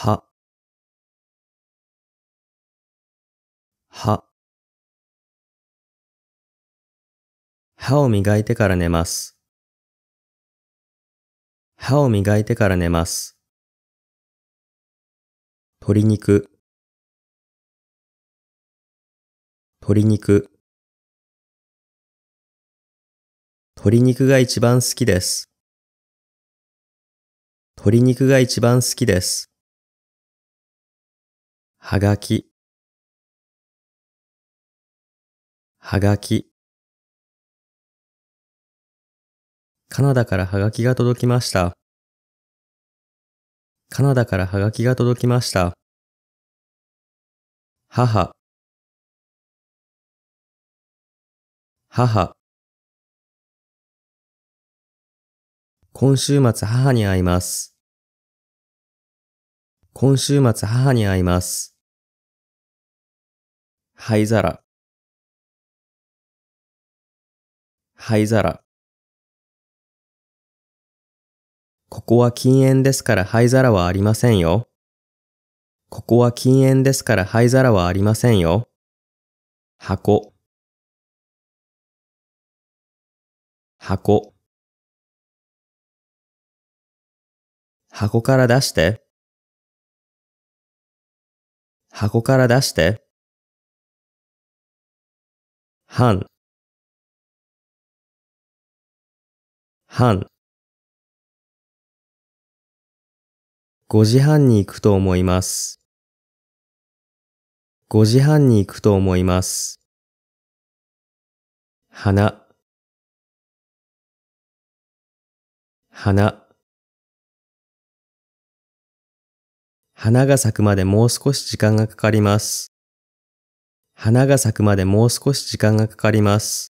はは歯を磨いてから寝ます。歯を磨いてから寝ます。鶏肉鶏肉鶏肉が一番好きです。鶏肉が一番好きです。はがき、はがき。カナダからはがきが届きました。カナダからはがきが届きました。母、母。今週末母に会います。今週末母に会います。灰皿灰皿ここは禁煙ですから灰皿はありませんよ。ここは禁煙ですから灰皿はありませんよ。箱箱箱から出して箱から出して半半5時半に行くと思います。五時半に行くと思います。花花花が咲くまでもう少し時間がかかります。花が咲くまでもう少し時間がかかります。